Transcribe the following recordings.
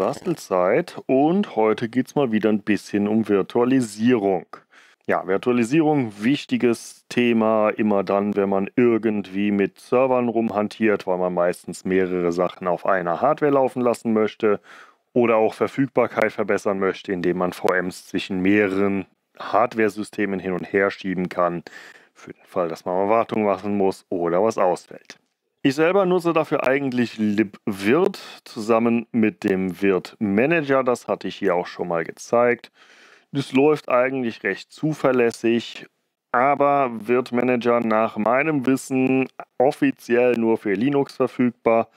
Bastelzeit und heute geht es mal wieder ein bisschen um Virtualisierung. Ja, Virtualisierung, wichtiges Thema immer dann, wenn man irgendwie mit Servern rumhantiert, weil man meistens mehrere Sachen auf einer Hardware laufen lassen möchte oder auch Verfügbarkeit verbessern möchte, indem man VMs zwischen mehreren Hardware-Systemen hin und her schieben kann, für den Fall, dass man Wartung machen muss oder was ausfällt. Ich selber nutze dafür eigentlich LibWirt zusammen mit dem Wirt Manager. Das hatte ich hier auch schon mal gezeigt. Das läuft eigentlich recht zuverlässig, aber Wirt Manager nach meinem Wissen offiziell nur für Linux verfügbar.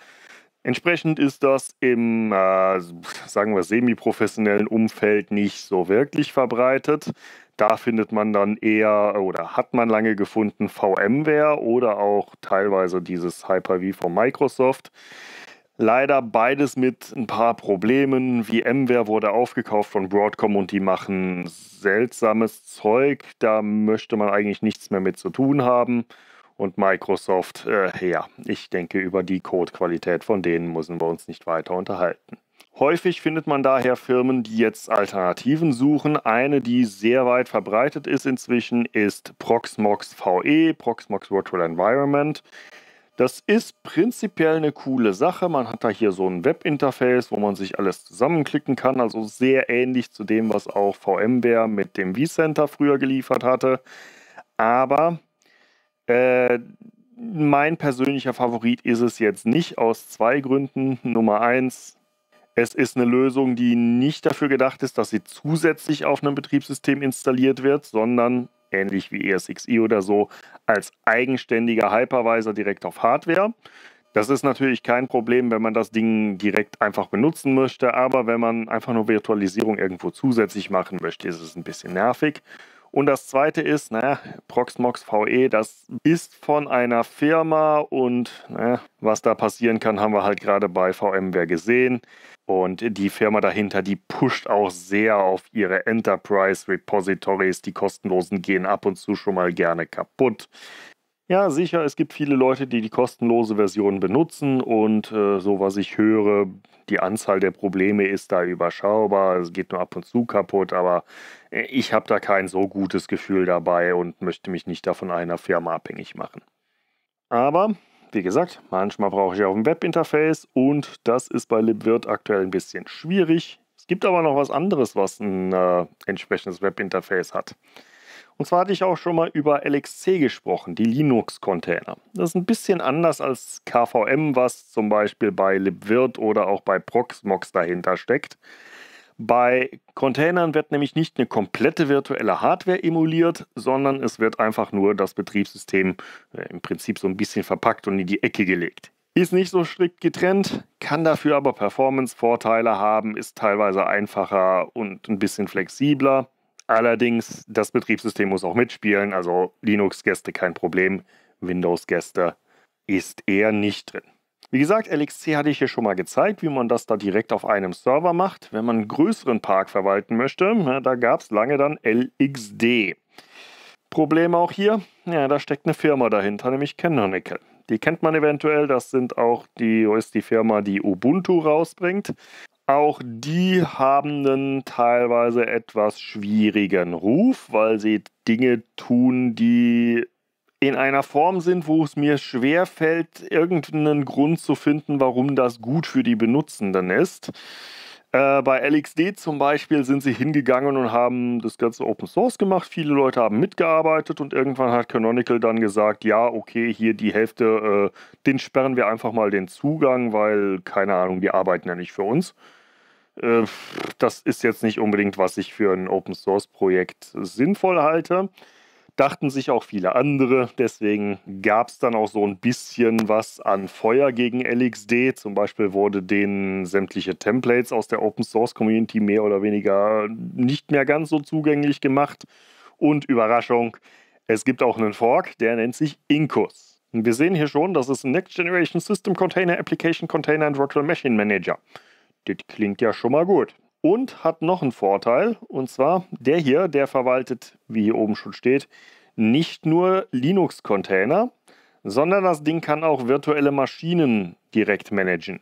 Entsprechend ist das im, äh, sagen wir, semi-professionellen Umfeld nicht so wirklich verbreitet. Da findet man dann eher oder hat man lange gefunden VMware oder auch teilweise dieses Hyper-V von Microsoft. Leider beides mit ein paar Problemen. VMware wurde aufgekauft von Broadcom und die machen seltsames Zeug. Da möchte man eigentlich nichts mehr mit zu tun haben. Und Microsoft, äh, ja, ich denke, über die Codequalität von denen müssen wir uns nicht weiter unterhalten. Häufig findet man daher Firmen, die jetzt Alternativen suchen. Eine, die sehr weit verbreitet ist inzwischen, ist Proxmox VE, Proxmox Virtual Environment. Das ist prinzipiell eine coole Sache. Man hat da hier so ein Webinterface, wo man sich alles zusammenklicken kann. Also sehr ähnlich zu dem, was auch VMware mit dem vCenter früher geliefert hatte. Aber äh, mein persönlicher Favorit ist es jetzt nicht aus zwei Gründen. Nummer eins, es ist eine Lösung, die nicht dafür gedacht ist, dass sie zusätzlich auf einem Betriebssystem installiert wird, sondern ähnlich wie ESXi oder so als eigenständiger Hypervisor direkt auf Hardware. Das ist natürlich kein Problem, wenn man das Ding direkt einfach benutzen möchte, aber wenn man einfach nur Virtualisierung irgendwo zusätzlich machen möchte, ist es ein bisschen nervig. Und das zweite ist, naja, ne, Proxmox VE, das ist von einer Firma und naja, ne, was da passieren kann, haben wir halt gerade bei VMware gesehen. Und die Firma dahinter, die pusht auch sehr auf ihre Enterprise Repositories. Die kostenlosen gehen ab und zu schon mal gerne kaputt. Ja, sicher, es gibt viele Leute, die die kostenlose Version benutzen und äh, so was ich höre, die Anzahl der Probleme ist da überschaubar. Es geht nur ab und zu kaputt, aber äh, ich habe da kein so gutes Gefühl dabei und möchte mich nicht davon einer Firma abhängig machen. Aber wie gesagt, manchmal brauche ich auch ein Webinterface und das ist bei LibWirt aktuell ein bisschen schwierig. Es gibt aber noch was anderes, was ein äh, entsprechendes Webinterface hat. Und zwar hatte ich auch schon mal über LXC gesprochen, die Linux-Container. Das ist ein bisschen anders als KVM, was zum Beispiel bei libwirt oder auch bei Proxmox dahinter steckt. Bei Containern wird nämlich nicht eine komplette virtuelle Hardware emuliert, sondern es wird einfach nur das Betriebssystem äh, im Prinzip so ein bisschen verpackt und in die Ecke gelegt. Ist nicht so strikt getrennt, kann dafür aber Performance-Vorteile haben, ist teilweise einfacher und ein bisschen flexibler. Allerdings, das Betriebssystem muss auch mitspielen, also Linux-Gäste kein Problem, Windows-Gäste ist eher nicht drin. Wie gesagt, LXC hatte ich hier schon mal gezeigt, wie man das da direkt auf einem Server macht, wenn man einen größeren Park verwalten möchte. Na, ne, da gab es lange dann LXD. Problem auch hier, ja, da steckt eine Firma dahinter, nämlich Canonical. Die kennt man eventuell, das sind auch die, ist die Firma, die Ubuntu rausbringt. Auch die haben einen teilweise etwas schwierigen Ruf, weil sie Dinge tun, die in einer Form sind, wo es mir schwer fällt, irgendeinen Grund zu finden, warum das gut für die Benutzenden ist. Äh, bei LXD zum Beispiel sind sie hingegangen und haben das Ganze Open Source gemacht. Viele Leute haben mitgearbeitet und irgendwann hat Canonical dann gesagt, ja, okay, hier die Hälfte, äh, den sperren wir einfach mal den Zugang, weil, keine Ahnung, die arbeiten ja nicht für uns äh, das ist jetzt nicht unbedingt, was ich für ein Open Source Projekt sinnvoll halte dachten sich auch viele andere. Deswegen gab es dann auch so ein bisschen was an Feuer gegen LXD. Zum Beispiel wurde denen sämtliche Templates aus der Open Source Community mehr oder weniger nicht mehr ganz so zugänglich gemacht. Und Überraschung, es gibt auch einen Fork, der nennt sich Incus. Wir sehen hier schon, das ist ein Next Generation System Container, Application Container und Virtual Machine Manager. Das klingt ja schon mal gut und hat noch einen Vorteil. Und zwar der hier, der verwaltet, wie hier oben schon steht, nicht nur Linux-Container, sondern das Ding kann auch virtuelle Maschinen direkt managen.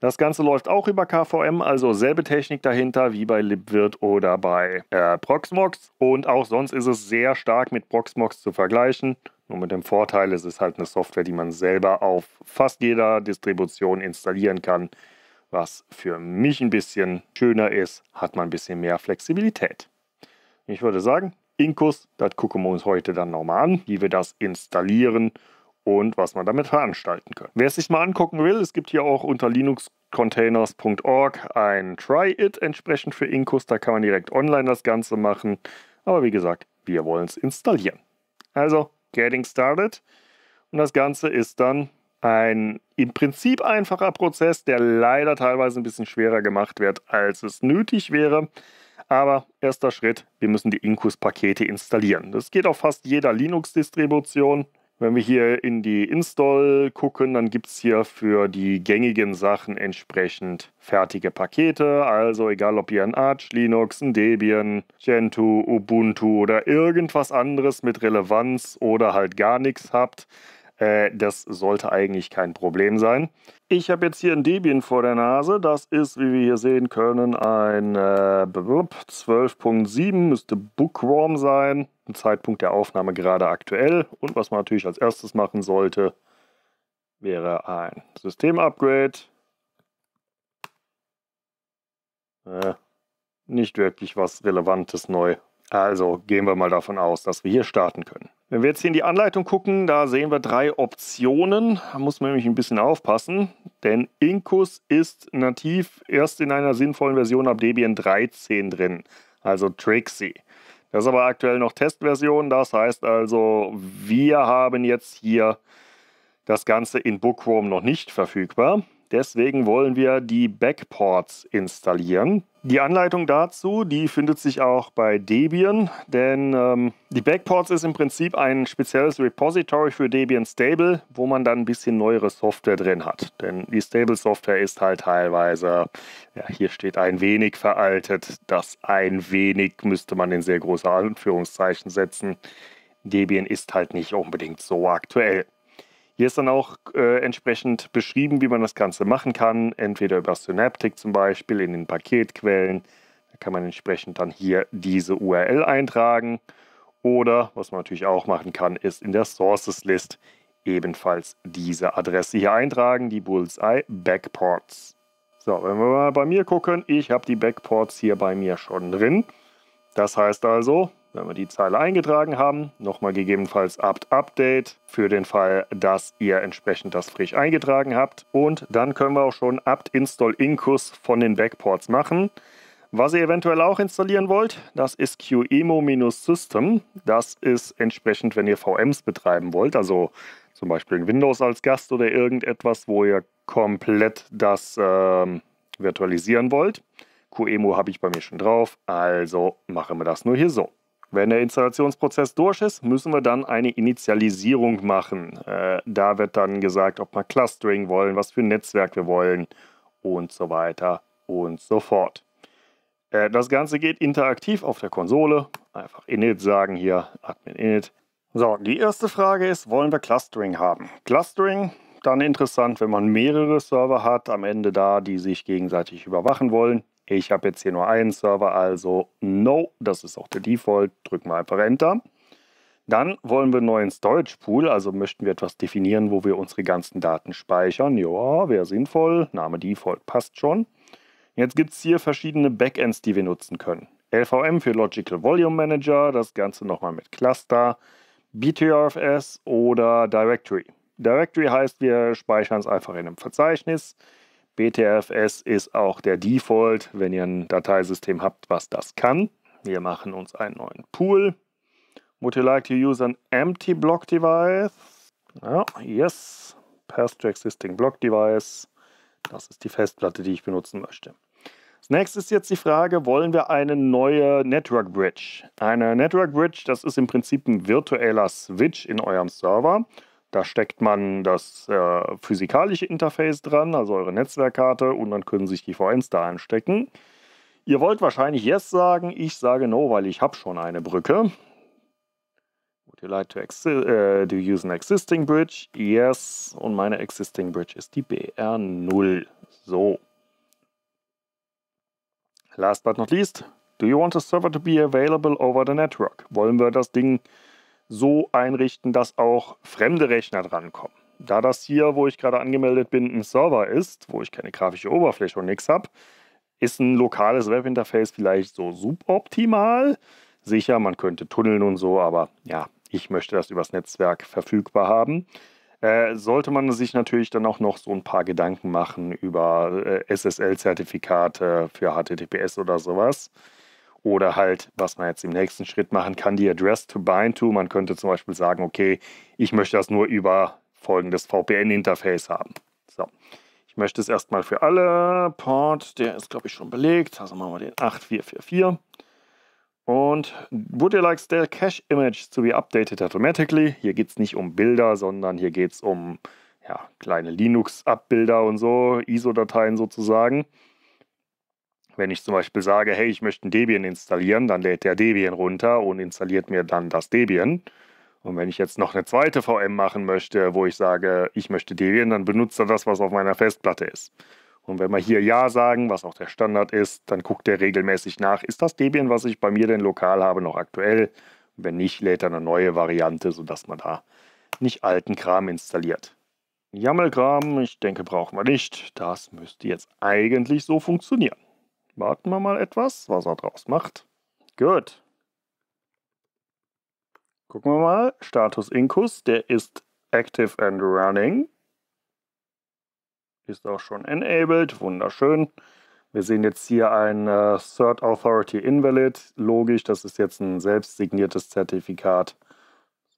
Das Ganze läuft auch über KVM, also selbe Technik dahinter wie bei Libwirt oder bei äh, Proxmox. Und auch sonst ist es sehr stark mit Proxmox zu vergleichen. Nur mit dem Vorteil, es ist halt eine Software, die man selber auf fast jeder Distribution installieren kann was für mich ein bisschen schöner ist, hat man ein bisschen mehr Flexibilität. Ich würde sagen, Inkus, das gucken wir uns heute dann nochmal an, wie wir das installieren und was man damit veranstalten kann. Wer es sich mal angucken will, es gibt hier auch unter linuxcontainers.org ein Try-It entsprechend für Inkus, da kann man direkt online das Ganze machen. Aber wie gesagt, wir wollen es installieren. Also, getting started. Und das Ganze ist dann ein im Prinzip einfacher Prozess, der leider teilweise ein bisschen schwerer gemacht wird, als es nötig wäre. Aber erster Schritt, wir müssen die inkus pakete installieren. Das geht auf fast jeder Linux-Distribution. Wenn wir hier in die Install gucken, dann gibt es hier für die gängigen Sachen entsprechend fertige Pakete. Also egal, ob ihr ein Arch, Linux, ein Debian, Gentoo, Ubuntu oder irgendwas anderes mit Relevanz oder halt gar nichts habt, äh, das sollte eigentlich kein Problem sein. Ich habe jetzt hier ein Debian vor der Nase. Das ist, wie wir hier sehen können, ein äh, 12.7, müsste Bookworm sein. Ein Zeitpunkt der Aufnahme gerade aktuell. Und was man natürlich als erstes machen sollte, wäre ein Systemupgrade. Äh, nicht wirklich was Relevantes neu also gehen wir mal davon aus, dass wir hier starten können. Wenn wir jetzt hier in die Anleitung gucken, da sehen wir drei Optionen. Da muss man nämlich ein bisschen aufpassen, denn Inkus ist nativ erst in einer sinnvollen Version ab Debian 13 drin, also Trixie. Das ist aber aktuell noch Testversion, das heißt also, wir haben jetzt hier das Ganze in Bookworm noch nicht verfügbar. Deswegen wollen wir die Backports installieren. Die Anleitung dazu, die findet sich auch bei Debian, denn ähm, die Backports ist im Prinzip ein spezielles Repository für Debian Stable, wo man dann ein bisschen neuere Software drin hat. Denn die Stable Software ist halt teilweise, ja, hier steht ein wenig veraltet, das ein wenig müsste man in sehr große Anführungszeichen setzen. Debian ist halt nicht unbedingt so aktuell. Hier ist dann auch äh, entsprechend beschrieben, wie man das Ganze machen kann. Entweder über Synaptic zum Beispiel in den Paketquellen. Da kann man entsprechend dann hier diese URL eintragen. Oder was man natürlich auch machen kann, ist in der Sources List ebenfalls diese Adresse hier eintragen, die Bullseye Backports. So, wenn wir mal bei mir gucken, ich habe die Backports hier bei mir schon drin. Das heißt also, wenn wir die Zeile eingetragen haben, nochmal gegebenenfalls apt update für den Fall, dass ihr entsprechend das frisch eingetragen habt. Und dann können wir auch schon apt install incus von den Backports machen. Was ihr eventuell auch installieren wollt, das ist QEMO-System. Das ist entsprechend, wenn ihr VMs betreiben wollt, also zum Beispiel Windows als Gast oder irgendetwas, wo ihr komplett das ähm, virtualisieren wollt. QEMO habe ich bei mir schon drauf, also machen wir das nur hier so. Wenn der Installationsprozess durch ist, müssen wir dann eine Initialisierung machen. Äh, da wird dann gesagt, ob wir Clustering wollen, was für ein Netzwerk wir wollen und so weiter und so fort. Äh, das Ganze geht interaktiv auf der Konsole. Einfach init sagen hier, admin init. So, die erste Frage ist, wollen wir Clustering haben? Clustering, dann interessant, wenn man mehrere Server hat, am Ende da, die sich gegenseitig überwachen wollen. Ich habe jetzt hier nur einen Server, also no, das ist auch der Default. Drücken wir einfach Enter. Dann wollen wir einen neuen Storage Pool, also möchten wir etwas definieren, wo wir unsere ganzen Daten speichern. Ja, wäre sinnvoll. Name Default passt schon. Jetzt gibt es hier verschiedene Backends, die wir nutzen können. LVM für Logical Volume Manager, das Ganze nochmal mit Cluster, BTRFS oder Directory. Directory heißt, wir speichern es einfach in einem Verzeichnis. BTRFS ist auch der Default, wenn ihr ein Dateisystem habt, was das kann. Wir machen uns einen neuen Pool. Would you like to use an empty block device? Ja, yes. Pass to existing block device. Das ist die Festplatte, die ich benutzen möchte. Als nächstes ist jetzt die Frage, wollen wir eine neue Network Bridge? Eine Network Bridge, das ist im Prinzip ein virtueller Switch in eurem Server. Da steckt man das äh, physikalische Interface dran, also eure Netzwerkkarte, und dann können sich die VNs da anstecken. Ihr wollt wahrscheinlich Yes sagen, ich sage No, weil ich habe schon eine Brücke. Would you like to, äh, to use an existing bridge? Yes. Und meine existing bridge ist die BR0. So. Last but not least, do you want a server to be available over the network? Wollen wir das Ding so einrichten, dass auch fremde Rechner drankommen. Da das hier, wo ich gerade angemeldet bin, ein Server ist, wo ich keine grafische Oberfläche und nichts habe, ist ein lokales Webinterface vielleicht so suboptimal. Sicher, man könnte tunneln und so, aber ja, ich möchte das übers Netzwerk verfügbar haben. Äh, sollte man sich natürlich dann auch noch so ein paar Gedanken machen über äh, SSL-Zertifikate für HTTPS oder sowas. Oder halt, was man jetzt im nächsten Schritt machen kann, die Address to bind to. Man könnte zum Beispiel sagen, okay, ich möchte das nur über folgendes VPN-Interface haben. So, ich möchte es erstmal für alle. Port, der ist, glaube ich, schon belegt. Also machen wir den 8444. Und would you like the cache image to be updated automatically? Hier geht es nicht um Bilder, sondern hier geht es um ja, kleine Linux-Abbilder und so, ISO-Dateien sozusagen. Wenn ich zum Beispiel sage, hey, ich möchte ein Debian installieren, dann lädt der Debian runter und installiert mir dann das Debian. Und wenn ich jetzt noch eine zweite VM machen möchte, wo ich sage, ich möchte Debian, dann benutzt er das, was auf meiner Festplatte ist. Und wenn wir hier Ja sagen, was auch der Standard ist, dann guckt er regelmäßig nach, ist das Debian, was ich bei mir denn lokal habe, noch aktuell? wenn nicht, lädt er eine neue Variante, sodass man da nicht alten Kram installiert. YAML-Kram, ich denke, brauchen wir nicht. Das müsste jetzt eigentlich so funktionieren. Warten wir mal etwas, was er draus macht. Gut. Gucken wir mal. Status Inkus, der ist active and running. Ist auch schon enabled. Wunderschön. Wir sehen jetzt hier ein äh, Third Authority Invalid. Logisch, das ist jetzt ein selbst signiertes Zertifikat.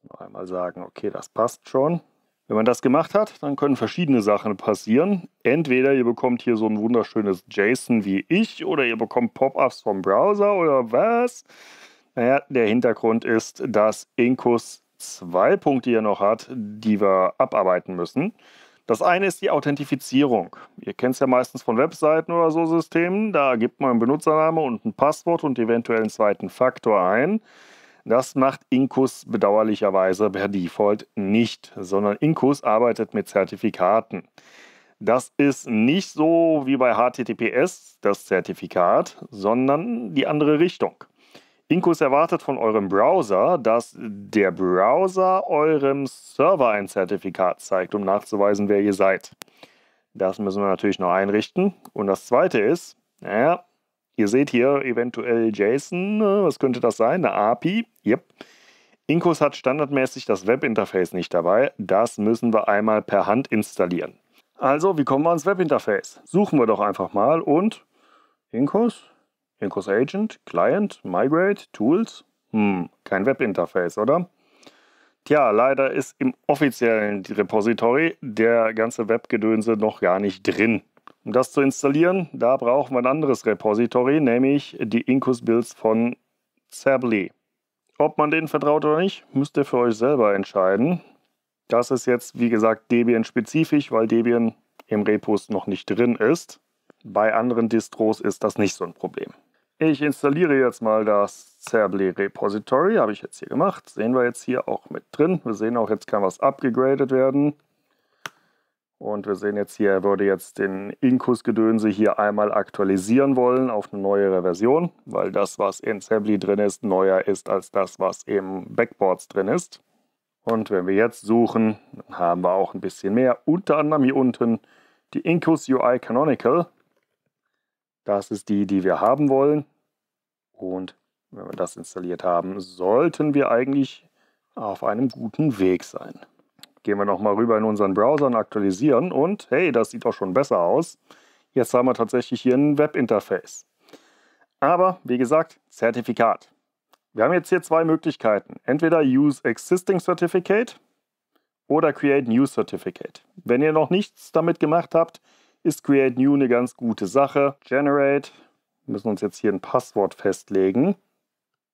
Noch einmal sagen, okay, das passt schon. Wenn man das gemacht hat, dann können verschiedene Sachen passieren. Entweder ihr bekommt hier so ein wunderschönes JSON wie ich oder ihr bekommt Pop-ups vom Browser oder was. Naja, der Hintergrund ist, dass Inkus zwei Punkte hier noch hat, die wir abarbeiten müssen. Das eine ist die Authentifizierung. Ihr kennt es ja meistens von Webseiten oder so Systemen. Da gibt man einen Benutzername und ein Passwort und eventuell einen zweiten Faktor ein. Das macht Inkus bedauerlicherweise per Default nicht, sondern Inkus arbeitet mit Zertifikaten. Das ist nicht so wie bei HTTPS das Zertifikat, sondern die andere Richtung. Inkus erwartet von eurem Browser, dass der Browser eurem Server ein Zertifikat zeigt, um nachzuweisen, wer ihr seid. Das müssen wir natürlich noch einrichten. Und das Zweite ist, naja, Ihr seht hier eventuell JSON. Ne? Was könnte das sein? Eine API? Yep. Inkos hat standardmäßig das Webinterface nicht dabei. Das müssen wir einmal per Hand installieren. Also, wie kommen wir ans Webinterface? Suchen wir doch einfach mal und Inkos, Inkos Agent, Client, Migrate, Tools. Hm, kein Webinterface, oder? Tja, leider ist im offiziellen Repository der ganze Webgedönse noch gar nicht drin. Um das zu installieren, da brauchen wir ein anderes Repository, nämlich die Incus Builds von Zerbly. Ob man denen vertraut oder nicht, müsst ihr für euch selber entscheiden. Das ist jetzt, wie gesagt, Debian-spezifisch, weil Debian im Repos noch nicht drin ist. Bei anderen Distros ist das nicht so ein Problem. Ich installiere jetzt mal das Zerbly Repository, habe ich jetzt hier gemacht. Sehen wir jetzt hier auch mit drin. Wir sehen auch, jetzt kann was abgegradet werden. Und wir sehen jetzt hier, er würde jetzt den Inkus-Gedönse hier einmal aktualisieren wollen auf eine neuere Version, weil das, was in Assembly drin ist, neuer ist als das, was im Backboards drin ist. Und wenn wir jetzt suchen, haben wir auch ein bisschen mehr. Unter anderem hier unten die Inkus UI Canonical. Das ist die, die wir haben wollen. Und wenn wir das installiert haben, sollten wir eigentlich auf einem guten Weg sein. Gehen wir nochmal rüber in unseren Browser und aktualisieren und hey, das sieht auch schon besser aus. Jetzt haben wir tatsächlich hier ein Webinterface. Aber wie gesagt, Zertifikat. Wir haben jetzt hier zwei Möglichkeiten. Entweder Use Existing Certificate oder Create New Certificate. Wenn ihr noch nichts damit gemacht habt, ist Create New eine ganz gute Sache. Generate, wir müssen uns jetzt hier ein Passwort festlegen.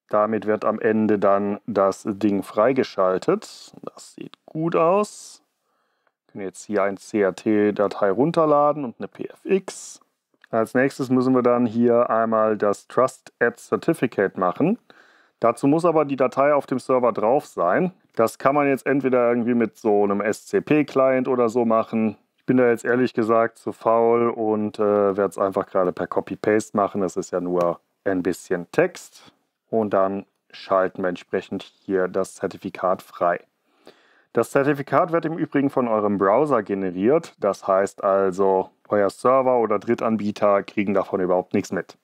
Damit wird am Ende dann das Ding freigeschaltet. Das sieht gut aus. Wir können jetzt hier ein CAT-Datei runterladen und eine PFX. Als nächstes müssen wir dann hier einmal das Trust App Certificate machen. Dazu muss aber die Datei auf dem Server drauf sein. Das kann man jetzt entweder irgendwie mit so einem SCP-Client oder so machen. Ich bin da jetzt ehrlich gesagt zu faul und äh, werde es einfach gerade per Copy-Paste machen. Das ist ja nur ein bisschen Text und dann schalten wir entsprechend hier das Zertifikat frei. Das Zertifikat wird im Übrigen von eurem Browser generiert, das heißt also, euer Server oder Drittanbieter kriegen davon überhaupt nichts mit.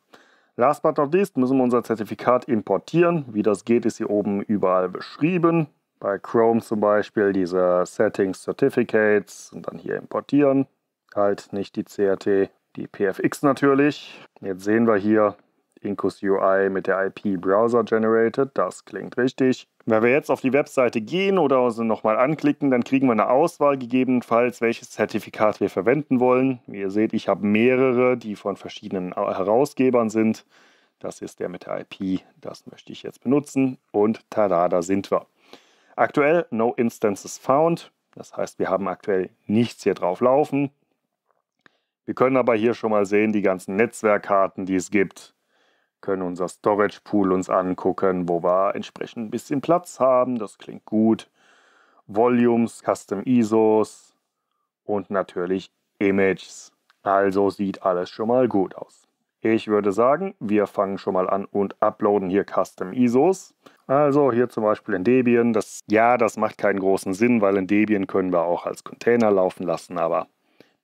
Last but not least müssen wir unser Zertifikat importieren. Wie das geht, ist hier oben überall beschrieben. Bei Chrome zum Beispiel diese Settings Certificates und dann hier importieren. Halt nicht die CRT, die PFX natürlich. Jetzt sehen wir hier, Incus UI mit der IP Browser Generated, das klingt richtig. Wenn wir jetzt auf die Webseite gehen oder also nochmal anklicken, dann kriegen wir eine Auswahl gegebenenfalls, welches Zertifikat wir verwenden wollen. Wie ihr seht, ich habe mehrere, die von verschiedenen Herausgebern sind. Das ist der mit der IP, das möchte ich jetzt benutzen. Und tada, da sind wir. Aktuell no instances found, das heißt, wir haben aktuell nichts hier drauf laufen. Wir können aber hier schon mal sehen, die ganzen Netzwerkkarten, die es gibt, können unser Storage Pool uns angucken, wo wir entsprechend ein bisschen Platz haben. Das klingt gut. Volumes, Custom ISOs und natürlich Images. Also sieht alles schon mal gut aus. Ich würde sagen, wir fangen schon mal an und uploaden hier Custom ISOs. Also hier zum Beispiel in Debian. Das, ja, das macht keinen großen Sinn, weil in Debian können wir auch als Container laufen lassen, aber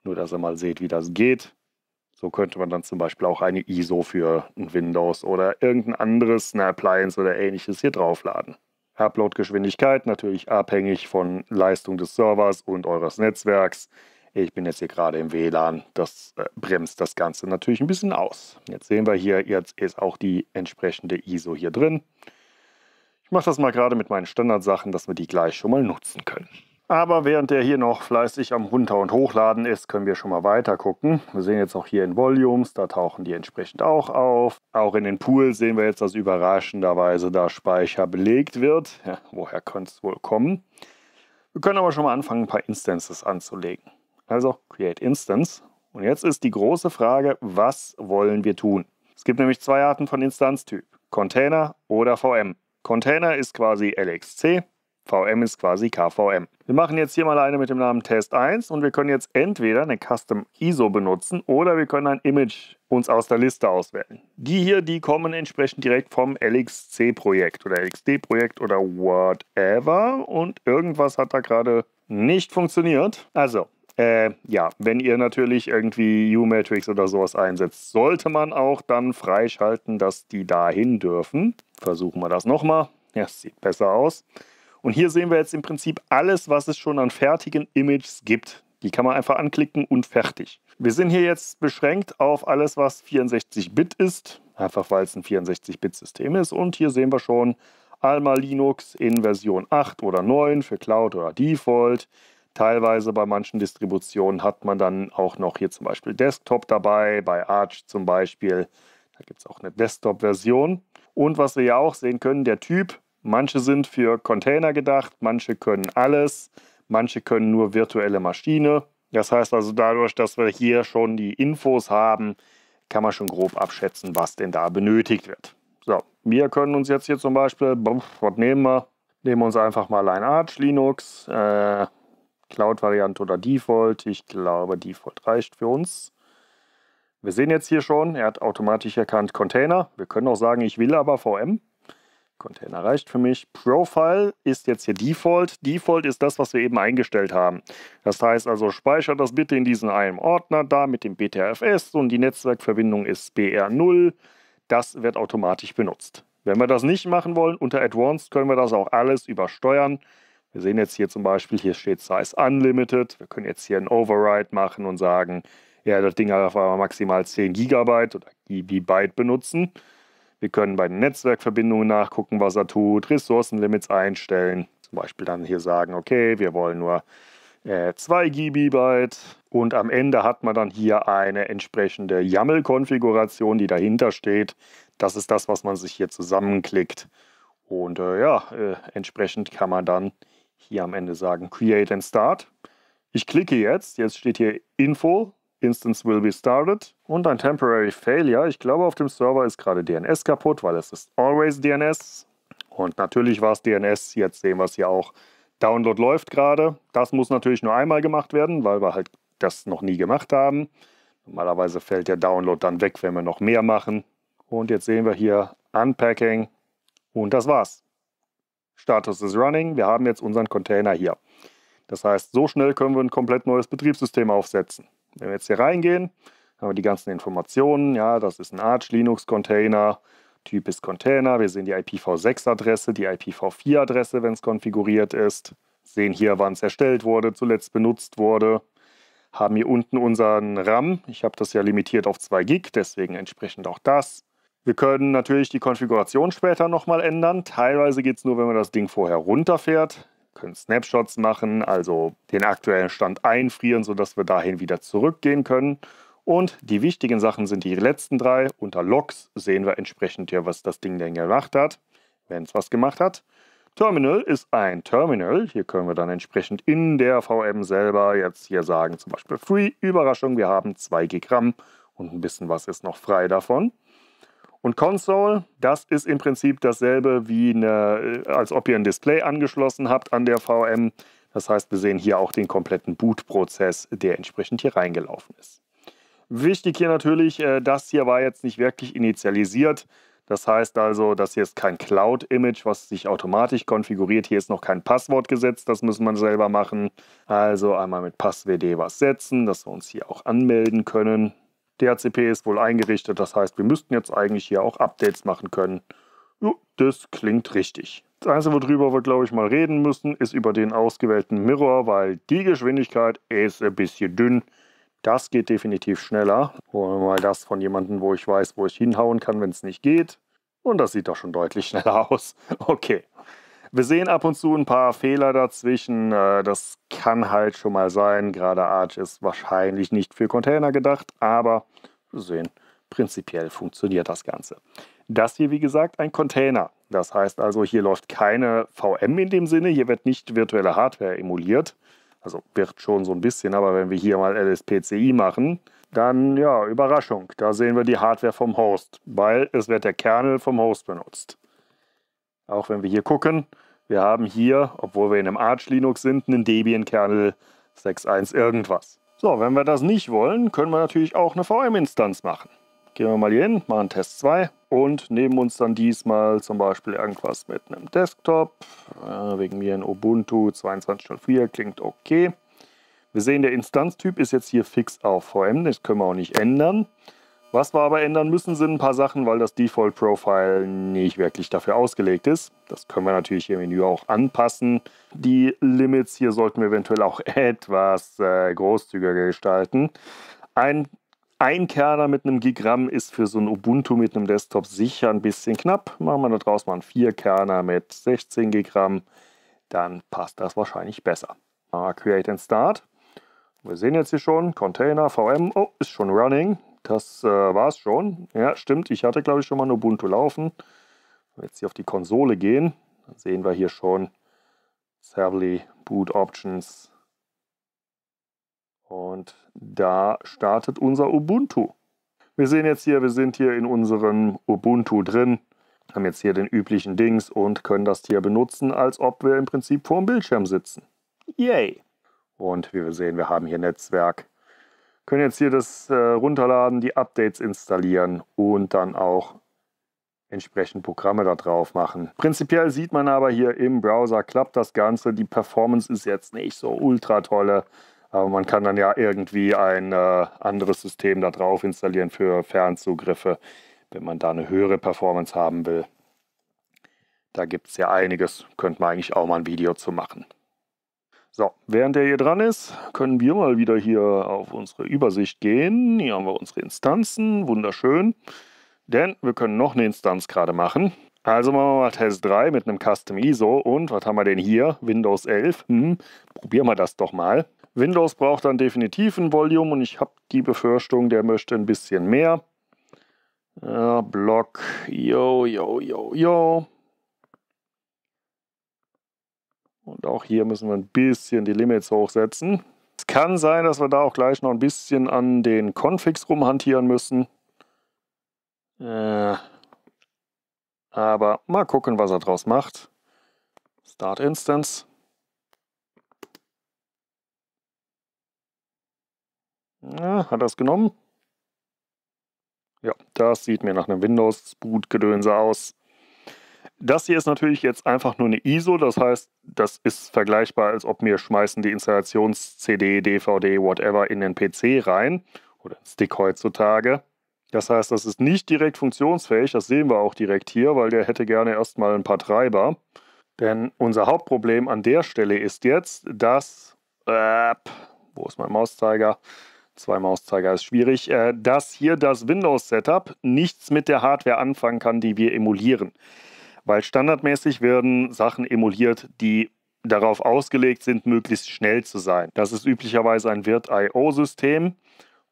nur, dass ihr mal seht, wie das geht. So könnte man dann zum Beispiel auch eine ISO für ein Windows oder irgendein anderes, eine Appliance oder ähnliches hier draufladen. Upload-Geschwindigkeit natürlich abhängig von Leistung des Servers und eures Netzwerks. Ich bin jetzt hier gerade im WLAN. Das äh, bremst das Ganze natürlich ein bisschen aus. Jetzt sehen wir hier, jetzt ist auch die entsprechende ISO hier drin. Ich mache das mal gerade mit meinen Standardsachen, dass wir die gleich schon mal nutzen können. Aber während der hier noch fleißig am Runter- und Hochladen ist, können wir schon mal weiter gucken. Wir sehen jetzt auch hier in Volumes, da tauchen die entsprechend auch auf. Auch in den Pool sehen wir jetzt, dass überraschenderweise da Speicher belegt wird. Ja, woher könnte es wohl kommen? Wir können aber schon mal anfangen, ein paar Instances anzulegen. Also Create Instance. Und jetzt ist die große Frage, was wollen wir tun? Es gibt nämlich zwei Arten von Instanztyp, Container oder VM. Container ist quasi LXC, VM ist quasi KVM. Wir machen jetzt hier mal eine mit dem Namen Test 1 und wir können jetzt entweder eine Custom ISO benutzen oder wir können ein Image uns aus der Liste auswählen. Die hier, die kommen entsprechend direkt vom LXC-Projekt oder LXD-Projekt oder whatever und irgendwas hat da gerade nicht funktioniert. Also, äh, ja, wenn ihr natürlich irgendwie U-Matrix oder sowas einsetzt, sollte man auch dann freischalten, dass die dahin dürfen. Versuchen wir das nochmal. Ja, sieht besser aus. Und hier sehen wir jetzt im Prinzip alles, was es schon an fertigen Images gibt. Die kann man einfach anklicken und fertig. Wir sind hier jetzt beschränkt auf alles, was 64-Bit ist, einfach weil es ein 64-Bit-System ist. Und hier sehen wir schon Alma Linux in Version 8 oder 9 für Cloud oder Default. Teilweise bei manchen Distributionen hat man dann auch noch hier zum Beispiel Desktop dabei, bei Arch zum Beispiel. Da gibt es auch eine Desktop-Version. Und was wir ja auch sehen können, der Typ Manche sind für Container gedacht, manche können alles, manche können nur virtuelle Maschine. Das heißt also dadurch, dass wir hier schon die Infos haben, kann man schon grob abschätzen, was denn da benötigt wird. So, wir können uns jetzt hier zum Beispiel, was nehmen wir? Nehmen wir uns einfach mal ein Arch Linux, äh, Cloud-Variante oder Default. Ich glaube, Default reicht für uns. Wir sehen jetzt hier schon, er hat automatisch erkannt Container. Wir können auch sagen, ich will aber VM. Container reicht für mich. Profile ist jetzt hier Default. Default ist das, was wir eben eingestellt haben. Das heißt also, speichert das bitte in diesen einen Ordner da mit dem BTRFS und die Netzwerkverbindung ist BR0. Das wird automatisch benutzt. Wenn wir das nicht machen wollen, unter Advanced können wir das auch alles übersteuern. Wir sehen jetzt hier zum Beispiel, hier steht Size Unlimited. Wir können jetzt hier einen Override machen und sagen, ja, das Ding darf aber maximal 10 GB oder GB benutzen. Wir können bei den Netzwerkverbindungen nachgucken, was er tut, Ressourcenlimits einstellen. Zum Beispiel dann hier sagen, okay, wir wollen nur äh, 2 GB und am Ende hat man dann hier eine entsprechende YAML-Konfiguration, die dahinter steht. Das ist das, was man sich hier zusammenklickt. Und äh, ja, äh, entsprechend kann man dann hier am Ende sagen, Create and Start. Ich klicke jetzt, jetzt steht hier Info, Instance will be started und ein temporary failure. Ich glaube, auf dem Server ist gerade DNS kaputt, weil es ist always DNS. Und natürlich war es DNS. Jetzt sehen wir es hier auch. Download läuft gerade. Das muss natürlich nur einmal gemacht werden, weil wir halt das noch nie gemacht haben. Normalerweise fällt der Download dann weg, wenn wir noch mehr machen. Und jetzt sehen wir hier Unpacking und das war's. Status ist running. Wir haben jetzt unseren Container hier. Das heißt, so schnell können wir ein komplett neues Betriebssystem aufsetzen. Wenn wir jetzt hier reingehen, haben wir die ganzen Informationen. Ja, das ist ein Arch Linux Container. Typ ist Container. Wir sehen die IPv6-Adresse, die IPv4-Adresse, wenn es konfiguriert ist. Sehen hier, wann es erstellt wurde, zuletzt benutzt wurde. Haben hier unten unseren RAM. Ich habe das ja limitiert auf 2 Gig, deswegen entsprechend auch das. Wir können natürlich die Konfiguration später nochmal ändern. Teilweise geht es nur, wenn man das Ding vorher runterfährt können Snapshots machen, also den aktuellen Stand einfrieren, sodass wir dahin wieder zurückgehen können. Und die wichtigen Sachen sind die letzten drei. Unter Logs sehen wir entsprechend ja, was das Ding denn gemacht hat, wenn es was gemacht hat. Terminal ist ein Terminal. Hier können wir dann entsprechend in der VM selber jetzt hier sagen, zum Beispiel Free, Überraschung, wir haben 2 Gig RAM und ein bisschen was ist noch frei davon. Und Console, das ist im Prinzip dasselbe wie eine, äh, als ob ihr ein Display angeschlossen habt an der VM. Das heißt, wir sehen hier auch den kompletten Boot-Prozess, der entsprechend hier reingelaufen ist. Wichtig hier natürlich, äh, das hier war jetzt nicht wirklich initialisiert. Das heißt also, das hier ist kein Cloud-Image, was sich automatisch konfiguriert. Hier ist noch kein Passwort gesetzt, das muss man selber machen. Also einmal mit PassWD was setzen, dass wir uns hier auch anmelden können. DHCP ist wohl eingerichtet, das heißt, wir müssten jetzt eigentlich hier auch Updates machen können. Das klingt richtig. Das Einzige, worüber wir, glaube ich, mal reden müssen, ist über den ausgewählten Mirror, weil die Geschwindigkeit ist ein bisschen dünn. Das geht definitiv schneller. Holen wir mal das von jemandem, wo ich weiß, wo ich hinhauen kann, wenn es nicht geht. Und das sieht doch schon deutlich schneller aus. Okay. Wir sehen ab und zu ein paar Fehler dazwischen. Äh, das kann halt schon mal sein. Gerade Arch ist wahrscheinlich nicht für Container gedacht, aber wir sehen, prinzipiell funktioniert das Ganze. Das hier, wie gesagt, ein Container. Das heißt also, hier läuft keine VM in dem Sinne. Hier wird nicht virtuelle Hardware emuliert. Also wird schon so ein bisschen, aber wenn wir hier mal LSPCI machen, dann ja, Überraschung, da sehen wir die Hardware vom Host, weil es wird der Kernel vom Host benutzt. Auch wenn wir hier gucken, wir haben hier, obwohl wir in einem Arch Linux sind, einen Debian-Kernel 6.1 irgendwas. So, wenn wir das nicht wollen, können wir natürlich auch eine VM-Instanz machen. Gehen wir mal hier hin, machen Test 2 und nehmen uns dann diesmal zum Beispiel irgendwas mit einem Desktop. Äh, wegen mir ein Ubuntu 22.04 klingt okay. Wir sehen, der Instanztyp ist jetzt hier fix auf VM, das können wir auch nicht ändern. Was wir aber ändern müssen, sind ein paar Sachen, weil das Default Profile nicht wirklich dafür ausgelegt ist. Das können wir natürlich hier im Menü auch anpassen. Die Limits hier sollten wir eventuell auch etwas äh, großzügiger gestalten. Ein, ein Kerner mit einem Gigramm ist für so ein Ubuntu mit einem Desktop sicher ein bisschen knapp. Machen wir da draus mal einen 4 Kerner mit 16 Gigramm. Dann passt das wahrscheinlich besser. Mal ah, Create and Start. Wir sehen jetzt hier schon Container, VM. Oh, ist schon running. Das äh, war's schon. Ja, stimmt. Ich hatte, glaube ich, schon mal eine Ubuntu laufen. Wenn wir jetzt hier auf die Konsole gehen, dann sehen wir hier schon Serverly Boot Options. Und da startet unser Ubuntu. Wir sehen jetzt hier, wir sind hier in unserem Ubuntu drin, haben jetzt hier den üblichen Dings und können das hier benutzen, als ob wir im Prinzip vor dem Bildschirm sitzen. Yay! Und wie wir sehen, wir haben hier Netzwerk, können jetzt hier das äh, runterladen, die Updates installieren und dann auch entsprechend Programme da drauf machen. Prinzipiell sieht man aber hier im Browser klappt das Ganze. Die Performance ist jetzt nicht so ultra tolle, aber man kann dann ja irgendwie ein äh, anderes System da drauf installieren für Fernzugriffe, wenn man da eine höhere Performance haben will. Da gibt es ja einiges, könnte man eigentlich auch mal ein Video zu machen. So, während der hier dran ist, können wir mal wieder hier auf unsere Übersicht gehen. Hier haben wir unsere Instanzen, wunderschön. Denn wir können noch eine Instanz gerade machen. Also machen wir mal Test 3 mit einem Custom ISO. Und was haben wir denn hier? Windows 11. Hm, probieren wir das doch mal. Windows braucht dann definitiv ein Volume und ich habe die Befürchtung, der möchte ein bisschen mehr. Äh, Block, yo, yo, yo, yo. Und auch hier müssen wir ein bisschen die Limits hochsetzen. Es kann sein, dass wir da auch gleich noch ein bisschen an den Configs rumhantieren müssen. Äh, aber mal gucken, was er draus macht. Start Instance. Ja, hat er es genommen? Ja, das sieht mir nach einem Windows-Boot-Gedönse aus. Das hier ist natürlich jetzt einfach nur eine ISO, das heißt, das ist vergleichbar, als ob wir schmeißen die Installations-CD, DVD, whatever in den PC rein oder Stick heutzutage. Das heißt, das ist nicht direkt funktionsfähig, das sehen wir auch direkt hier, weil der hätte gerne erstmal ein paar Treiber. Denn unser Hauptproblem an der Stelle ist jetzt, dass, äh, wo ist mein Mauszeiger? Zwei Mauszeiger ist schwierig, äh, dass hier das Windows-Setup nichts mit der Hardware anfangen kann, die wir emulieren weil standardmäßig werden Sachen emuliert, die darauf ausgelegt sind, möglichst schnell zu sein. Das ist üblicherweise ein Wirt-IO-System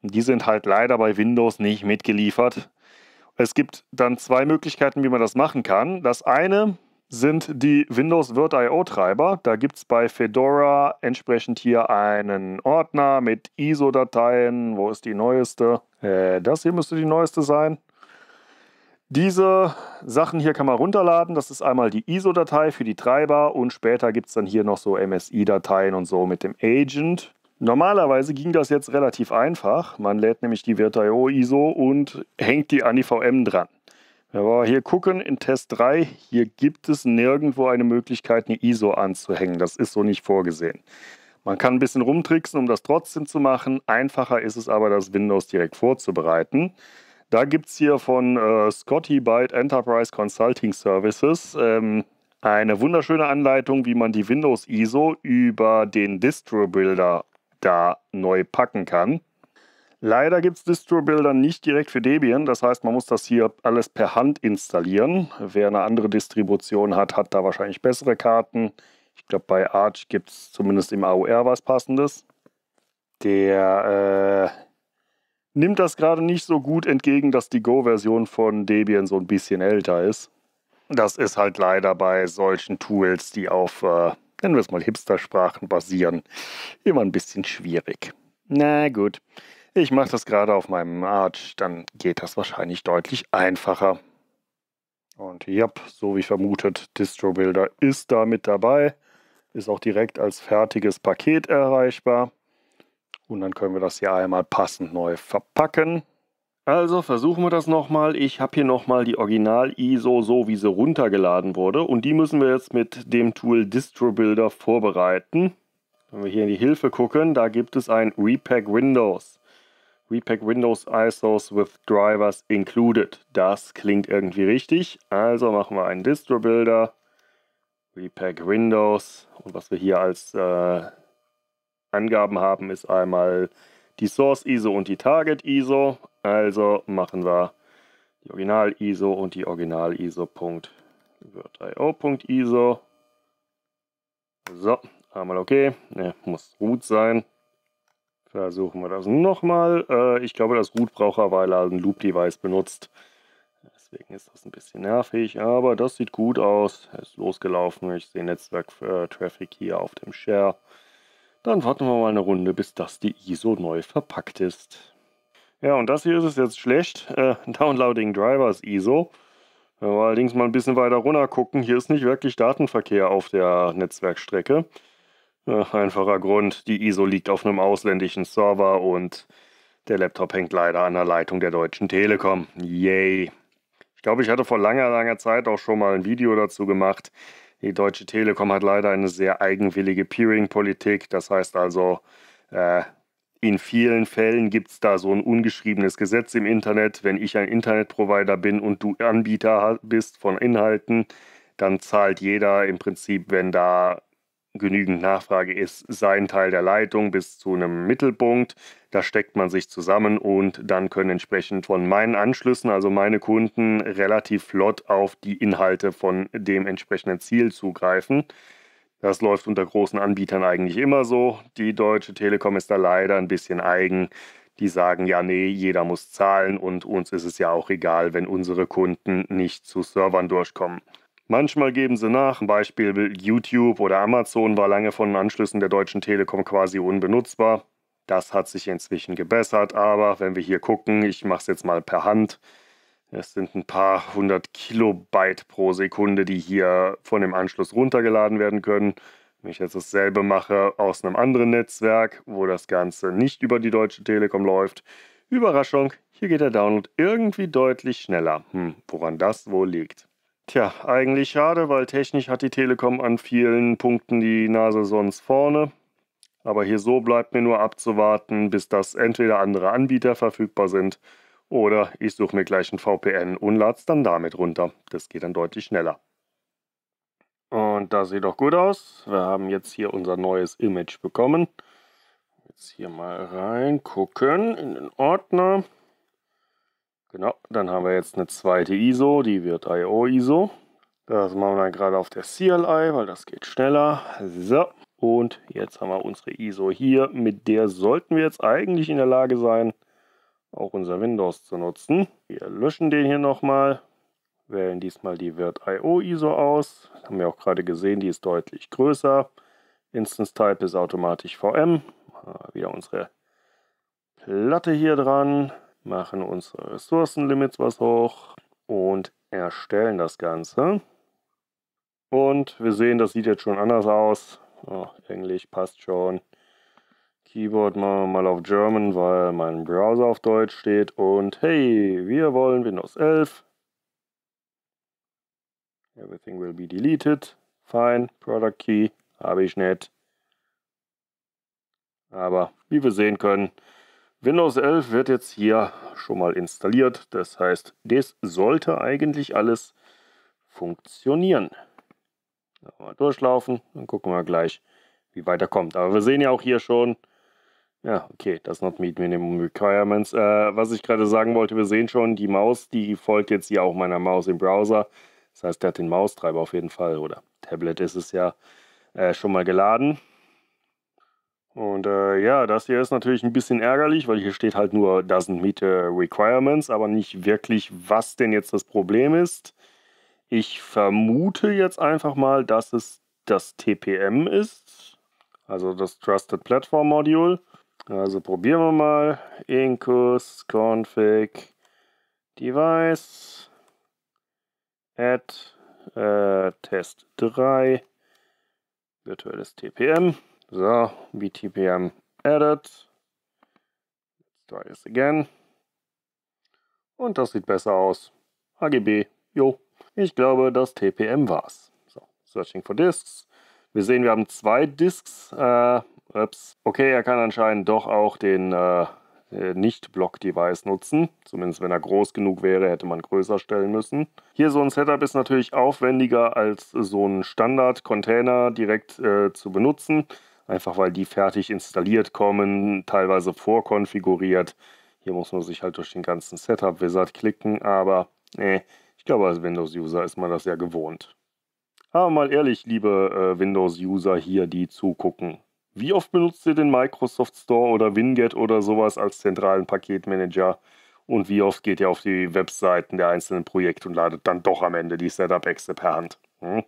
und die sind halt leider bei Windows nicht mitgeliefert. Es gibt dann zwei Möglichkeiten, wie man das machen kann. Das eine sind die Windows Wirt.io Treiber. Da gibt es bei Fedora entsprechend hier einen Ordner mit ISO-Dateien. Wo ist die neueste? Äh, das hier müsste die neueste sein. Diese Sachen hier kann man runterladen. Das ist einmal die ISO-Datei für die Treiber und später gibt es dann hier noch so MSI-Dateien und so mit dem Agent. Normalerweise ging das jetzt relativ einfach. Man lädt nämlich die Virtio ISO und hängt die an die VM dran. Wenn wir hier gucken, in Test 3, hier gibt es nirgendwo eine Möglichkeit, eine ISO anzuhängen. Das ist so nicht vorgesehen. Man kann ein bisschen rumtricksen, um das trotzdem zu machen. Einfacher ist es aber, das Windows direkt vorzubereiten. Da gibt es hier von äh, Scotty Byte Enterprise Consulting Services ähm, eine wunderschöne Anleitung, wie man die Windows ISO über den Distro Builder da neu packen kann. Leider gibt es Distro-Builder nicht direkt für Debian, das heißt, man muss das hier alles per Hand installieren. Wer eine andere Distribution hat, hat da wahrscheinlich bessere Karten. Ich glaube, bei Arch gibt es zumindest im AOR was Passendes. Der äh, nimmt das gerade nicht so gut entgegen, dass die Go-Version von Debian so ein bisschen älter ist. Das ist halt leider bei solchen Tools, die auf, äh, nennen wir es mal, Hipster-Sprachen basieren, immer ein bisschen schwierig. Na gut, ich mache das gerade auf meinem Arch, dann geht das wahrscheinlich deutlich einfacher. Und ja, so wie vermutet, Distro Builder ist da mit dabei, ist auch direkt als fertiges Paket erreichbar. Und dann können wir das hier einmal passend neu verpacken. Also versuchen wir das nochmal. Ich habe hier nochmal die Original-ISO, so wie sie runtergeladen wurde. Und die müssen wir jetzt mit dem Tool Distro Builder vorbereiten. Wenn wir hier in die Hilfe gucken, da gibt es ein Repack Windows. Repack Windows ISOs with Drivers included. Das klingt irgendwie richtig. Also machen wir einen Distro Builder, Repack Windows und was wir hier als äh, Angaben haben, ist einmal die Source ISO und die Target ISO. Also machen wir die Original ISO und die Original ISO.wirt.io.ISO. So, einmal okay. Ne, muss root sein. Versuchen wir das nochmal. Äh, ich glaube, das Root braucht er, weil er ein Loop-Device benutzt. Deswegen ist das ein bisschen nervig, aber das sieht gut aus. Er ist losgelaufen. Ich sehe Netzwerk-Traffic äh, hier auf dem Share. Dann warten wir mal eine Runde, bis das die ISO neu verpackt ist. Ja, und das hier ist es jetzt schlecht. Äh, Downloading Drivers ISO. Wenn wir allerdings mal ein bisschen weiter runter gucken, hier ist nicht wirklich Datenverkehr auf der Netzwerkstrecke. Äh, einfacher Grund, die ISO liegt auf einem ausländischen Server und der Laptop hängt leider an der Leitung der Deutschen Telekom. Yay. Ich glaube, ich hatte vor langer, langer Zeit auch schon mal ein Video dazu gemacht. Die Deutsche Telekom hat leider eine sehr eigenwillige Peering-Politik. Das heißt also, äh, in vielen Fällen gibt es da so ein ungeschriebenes Gesetz im Internet. Wenn ich ein Internetprovider bin und du Anbieter bist von Inhalten, dann zahlt jeder im Prinzip, wenn da genügend Nachfrage ist, sein Teil der Leitung bis zu einem Mittelpunkt. Da steckt man sich zusammen und dann können entsprechend von meinen Anschlüssen, also meine Kunden, relativ flott auf die Inhalte von dem entsprechenden Ziel zugreifen. Das läuft unter großen Anbietern eigentlich immer so. Die Deutsche Telekom ist da leider ein bisschen eigen. Die sagen ja, nee, jeder muss zahlen und uns ist es ja auch egal, wenn unsere Kunden nicht zu Servern durchkommen. Manchmal geben sie nach, Beispiel YouTube oder Amazon war lange von Anschlüssen der Deutschen Telekom quasi unbenutzbar. Das hat sich inzwischen gebessert, aber wenn wir hier gucken, ich mache es jetzt mal per Hand, es sind ein paar hundert Kilobyte pro Sekunde, die hier von dem Anschluss runtergeladen werden können. Wenn ich jetzt dasselbe mache aus einem anderen Netzwerk, wo das Ganze nicht über die Deutsche Telekom läuft, Überraschung, hier geht der Download irgendwie deutlich schneller. Hm, woran das wohl liegt? Tja, eigentlich schade, weil technisch hat die Telekom an vielen Punkten die Nase sonst vorne. Aber hier so bleibt mir nur abzuwarten, bis das entweder andere Anbieter verfügbar sind oder ich suche mir gleich ein VPN und lade es dann damit runter. Das geht dann deutlich schneller. Und das sieht doch gut aus. Wir haben jetzt hier unser neues Image bekommen. Jetzt hier mal reingucken in den Ordner. Genau, dann haben wir jetzt eine zweite ISO, die wird IO-ISO. Das machen wir dann gerade auf der CLI, weil das geht schneller. So, und jetzt haben wir unsere ISO hier. Mit der sollten wir jetzt eigentlich in der Lage sein, auch unser Windows zu nutzen. Wir löschen den hier nochmal, wählen diesmal die Wirt.io-ISO aus. haben wir auch gerade gesehen, die ist deutlich größer. Instance Type ist automatisch VM. Wieder unsere Platte hier dran machen unsere Ressourcenlimits was hoch und erstellen das Ganze. Und wir sehen, das sieht jetzt schon anders aus. Oh, Englisch passt schon. Keyboard machen wir mal auf German, weil mein Browser auf Deutsch steht. Und hey, wir wollen Windows 11. Everything will be deleted. Fine. Product Key habe ich nicht. Aber wie wir sehen können, Windows 11 wird jetzt hier schon mal installiert. Das heißt, das sollte eigentlich alles funktionieren. Mal durchlaufen, dann gucken wir gleich, wie weiter kommt. Aber wir sehen ja auch hier schon, ja, okay, das not meet minimum requirements. Äh, was ich gerade sagen wollte, wir sehen schon, die Maus, die folgt jetzt hier auch meiner Maus im Browser. Das heißt, der hat den Maustreiber auf jeden Fall, oder Tablet ist es ja äh, schon mal geladen. Und äh, ja, das hier ist natürlich ein bisschen ärgerlich, weil hier steht halt nur doesn't meet the requirements, aber nicht wirklich, was denn jetzt das Problem ist. Ich vermute jetzt einfach mal, dass es das TPM ist, also das Trusted Platform Module. Also probieren wir mal. Incus config device add äh, test 3 virtuelles TPM. So, BTPM added. Let's try this again. Und das sieht besser aus. HGB, jo. Ich glaube, das TPM war's. So, searching for disks. Wir sehen, wir haben zwei Disks. Äh, ups. Okay, er kann anscheinend doch auch den äh, äh, Nicht-Block-Device nutzen. Zumindest wenn er groß genug wäre, hätte man größer stellen müssen. Hier so ein Setup ist natürlich aufwendiger als so ein Standard-Container direkt äh, zu benutzen einfach weil die fertig installiert kommen, teilweise vorkonfiguriert. Hier muss man sich halt durch den ganzen Setup-Wizard klicken, aber äh, ich glaube, als Windows-User ist man das ja gewohnt. Aber mal ehrlich, liebe äh, Windows-User hier, die zugucken. Wie oft benutzt ihr den Microsoft Store oder Winget oder sowas als zentralen Paketmanager? Und wie oft geht ihr auf die Webseiten der einzelnen Projekte und ladet dann doch am Ende die Setup-Exe per Hand? Hm?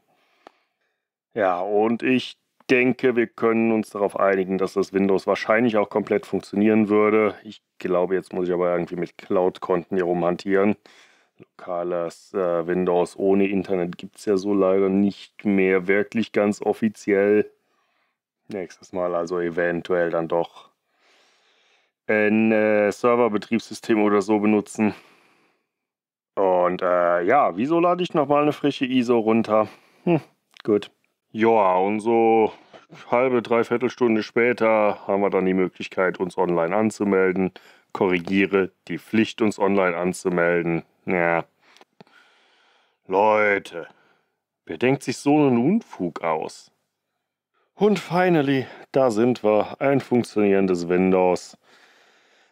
Ja, und ich denke, wir können uns darauf einigen, dass das Windows wahrscheinlich auch komplett funktionieren würde. Ich glaube, jetzt muss ich aber irgendwie mit Cloud-Konten hier rumhantieren. Lokales äh, Windows ohne Internet gibt es ja so leider nicht mehr wirklich ganz offiziell. Nächstes Mal also eventuell dann doch ein äh, Serverbetriebssystem oder so benutzen. Und äh, ja, wieso lade ich nochmal eine frische ISO runter? Hm, gut. Ja, und so halbe, dreiviertel Stunde später haben wir dann die Möglichkeit, uns online anzumelden. Korrigiere die Pflicht, uns online anzumelden. Ja. Leute, wer denkt sich so einen Unfug aus? Und finally, da sind wir. Ein funktionierendes Windows.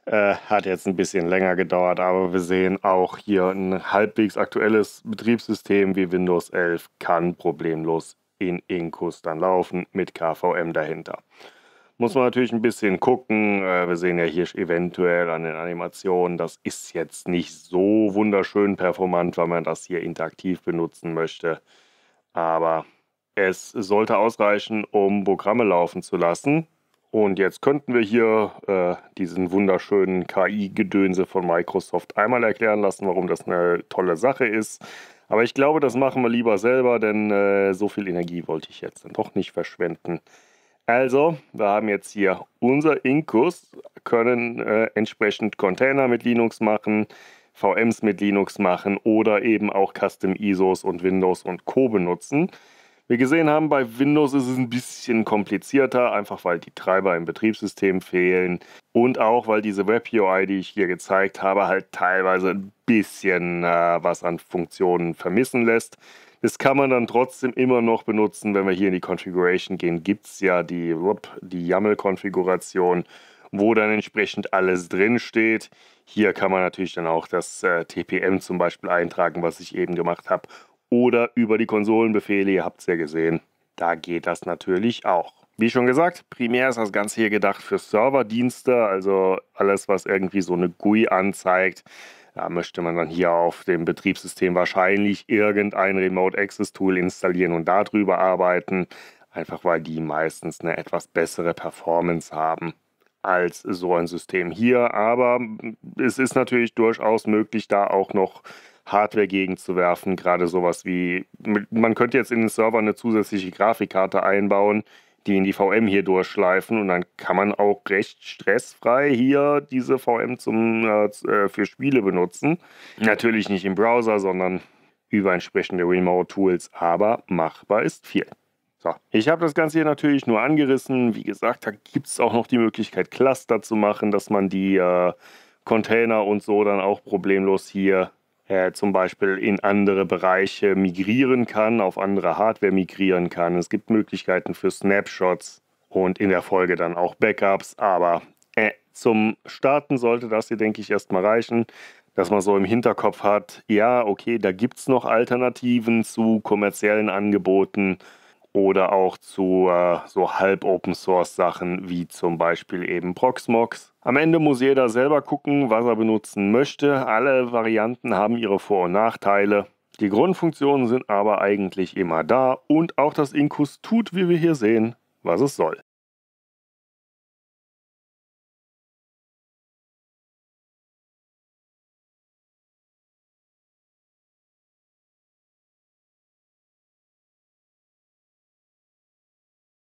Äh, hat jetzt ein bisschen länger gedauert, aber wir sehen auch hier ein halbwegs aktuelles Betriebssystem wie Windows 11 kann problemlos in Inkus dann laufen mit KVM dahinter. Muss man natürlich ein bisschen gucken. Äh, wir sehen ja hier eventuell an den Animationen, das ist jetzt nicht so wunderschön performant, weil man das hier interaktiv benutzen möchte. Aber es sollte ausreichen, um Programme laufen zu lassen. Und jetzt könnten wir hier äh, diesen wunderschönen KI-Gedönse von Microsoft einmal erklären lassen, warum das eine tolle Sache ist. Aber ich glaube, das machen wir lieber selber, denn äh, so viel Energie wollte ich jetzt dann doch nicht verschwenden. Also, wir haben jetzt hier unser Inkus, können äh, entsprechend Container mit Linux machen, VMs mit Linux machen oder eben auch Custom ISOs und Windows und Co. benutzen wir gesehen haben, bei Windows ist es ein bisschen komplizierter, einfach weil die Treiber im Betriebssystem fehlen und auch weil diese Web-UI, die ich hier gezeigt habe, halt teilweise ein bisschen äh, was an Funktionen vermissen lässt. Das kann man dann trotzdem immer noch benutzen, wenn wir hier in die Configuration gehen, gibt es ja die, die YAML-Konfiguration, wo dann entsprechend alles drinsteht. Hier kann man natürlich dann auch das äh, TPM zum Beispiel eintragen, was ich eben gemacht habe oder über die Konsolenbefehle. Ihr habt es ja gesehen, da geht das natürlich auch. Wie schon gesagt, primär ist das Ganze hier gedacht für Serverdienste, also alles, was irgendwie so eine GUI anzeigt. Da möchte man dann hier auf dem Betriebssystem wahrscheinlich irgendein Remote Access Tool installieren und darüber arbeiten, einfach weil die meistens eine etwas bessere Performance haben als so ein System hier. Aber es ist natürlich durchaus möglich, da auch noch Hardware gegenzuwerfen. Gerade sowas wie, man könnte jetzt in den Server eine zusätzliche Grafikkarte einbauen, die in die VM hier durchschleifen und dann kann man auch recht stressfrei hier diese VM zum, äh, äh, für Spiele benutzen. Natürlich nicht im Browser, sondern über entsprechende Remote-Tools, aber machbar ist viel. So, ich habe das Ganze hier natürlich nur angerissen. Wie gesagt, da gibt es auch noch die Möglichkeit, Cluster zu machen, dass man die äh, Container und so dann auch problemlos hier äh, zum Beispiel in andere Bereiche migrieren kann, auf andere Hardware migrieren kann. Es gibt Möglichkeiten für Snapshots und in der Folge dann auch Backups. Aber äh, zum Starten sollte das hier, denke ich, erstmal reichen, dass man so im Hinterkopf hat, ja, okay, da gibt es noch Alternativen zu kommerziellen Angeboten oder auch zu äh, so halb Open Source Sachen wie zum Beispiel eben Proxmox. Am Ende muss jeder selber gucken, was er benutzen möchte. Alle Varianten haben ihre Vor- und Nachteile. Die Grundfunktionen sind aber eigentlich immer da und auch das Inkus tut, wie wir hier sehen, was es soll.